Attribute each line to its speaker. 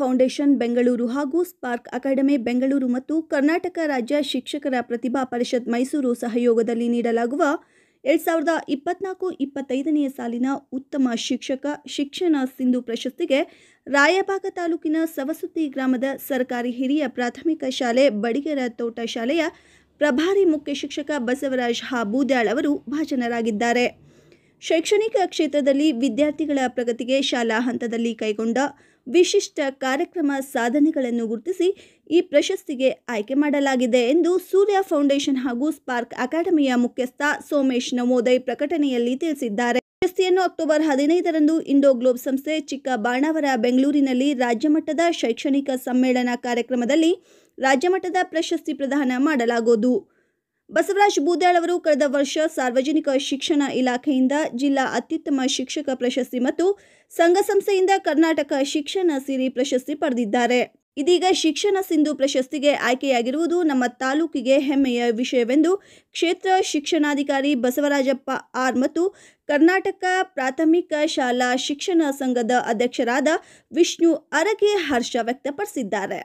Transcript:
Speaker 1: foundation Bengaluru ಹಾಗೂ spark academy Bengaluru ಮತ್ತು ಕರ್ನಾಟಕ ರಾಜ್ಯ ಶಿಕ್ಷಕರ ಪ್ರತಿಭಾ ಪರಿಷತ್ ಮೈಸೂರು ಸಹಯೋಗದಲ್ಲಿ ನೀಡಲಾಗುವ ಎರಡ್ ಸಾವಿರದ ಇಪ್ಪತ್ನಾಲ್ಕು ಇಪ್ಪತ್ತೈದನೆಯ ಸಾಲಿನ ಉತ್ತಮ ಶಿಕ್ಷಕ ಶಿಕ್ಷಣ ಸಿಂಧು ಪ್ರಶಸ್ತಿಗೆ ರಾಯಭಾಗ ತಾಲೂಕಿನ ಸವಸುತ್ತಿ ಗ್ರಾಮದ ಸರ್ಕಾರಿ ಹಿರಿಯ ಪ್ರಾಥಮಿಕ ಶಾಲೆ ಬಡಿಗೆರ ತೋಟ ಶಾಲೆಯ ಪ್ರಭಾರಿ ಮುಖ್ಯ ಶಿಕ್ಷಕ ಬಸವರಾಜ್ ಹಾಬೂದ್ಯಾಳ್ ಅವರು ಭಾಜನರಾಗಿದ್ದಾರೆ ಶೈಕ್ಷಣಿಕ ಕ್ಷೇತ್ರದಲ್ಲಿ ವಿದ್ಯಾರ್ಥಿಗಳ ಪ್ರಗತಿಗೆ ಶಾಲಾ ಹಂತದಲ್ಲಿ ಕೈಗೊಂಡ ವಿಶಿಷ್ಟ ಕಾರ್ಯಕ್ರಮ ಸಾಧನೆಗಳನ್ನು ಗುರುತಿಸಿ ಈ ಪ್ರಶಸ್ತಿಗೆ ಆಯ್ಕೆ ಮಾಡಲಾಗಿದೆ ಎಂದು ಸೂರ್ಯ ಫೌಂಡೇಶನ್ ಹಾಗೂ ಸ್ಪಾರ್ಕ್ ಅಕಾಡೆಮಿಯ ಮುಖ್ಯಸ್ಥ ಸೋಮೇಶ್ ನವೋದಯ್ ಪ್ರಕಟಣೆಯಲ್ಲಿ ತಿಳಿಸಿದ್ದಾರೆ ಪ್ರಶಸ್ತಿಯನ್ನು ಅಕ್ಟೋಬರ್ ಹದಿನೈದರಂದು ಇಂಡೋ ಗ್ಲೋಬ್ ಸಂಸ್ಥೆ ಬಾಣಾವರ ಬೆಂಗಳೂರಿನಲ್ಲಿ ರಾಜ್ಯಮಟ್ಟದ ಶೈಕ್ಷಣಿಕ ಸಮ್ಮೇಳನ ಕಾರ್ಯಕ್ರಮದಲ್ಲಿ ರಾಜ್ಯಮಟ್ಟದ ಪ್ರಶಸ್ತಿ ಪ್ರದಾನ ಮಾಡಲಾಗುವುದು ಬಸವರಾಜ್ ಬೂದಾಳ್ ಅವರು ಕಳೆದ ವರ್ಷ ಸಾರ್ವಜನಿಕ ಶಿಕ್ಷಣ ಇಲಾಖೆಯಿಂದ ಜಿಲ್ಲಾ ಅತ್ಯುತ್ತಮ ಶಿಕ್ಷಕ ಪ್ರಶಸ್ತಿ ಮತ್ತು ಸಂಘ ಸಂಸ್ಥೆಯಿಂದ ಕರ್ನಾಟಕ ಶಿಕ್ಷಣ ಸಿರಿ ಪ್ರಶಸ್ತಿ ಪಡೆದಿದ್ದಾರೆ ಇದೀಗ ಶಿಕ್ಷಣ ಸಿಂಧು ಪ್ರಶಸ್ತಿಗೆ ಆಯ್ಕೆಯಾಗಿರುವುದು ನಮ್ಮ ತಾಲೂಕಿಗೆ ಹೆಮ್ಮೆಯ ವಿಷಯವೆಂದು ಕ್ಷೇತ್ರ ಶಿಕ್ಷಣಾಧಿಕಾರಿ ಬಸವರಾಜಪ್ಪ ಆರ್ ಮತ್ತು ಕರ್ನಾಟಕ ಪ್ರಾಥಮಿಕ ಶಾಲಾ ಶಿಕ್ಷಣ ಸಂಘದ ಅಧ್ಯಕ್ಷರಾದ ವಿಷ್ಣು ಅರಕೆ ಹರ್ಷ ವ್ಯಕ್ತಪಡಿಸಿದ್ದಾರೆ